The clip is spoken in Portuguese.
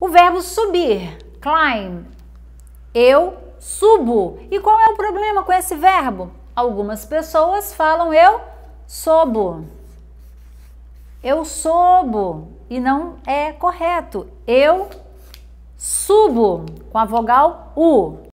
O verbo subir, climb. Eu subo. E qual é o problema com esse verbo? Algumas pessoas falam eu sobo. Eu sobo e não é correto. Eu subo com a vogal u.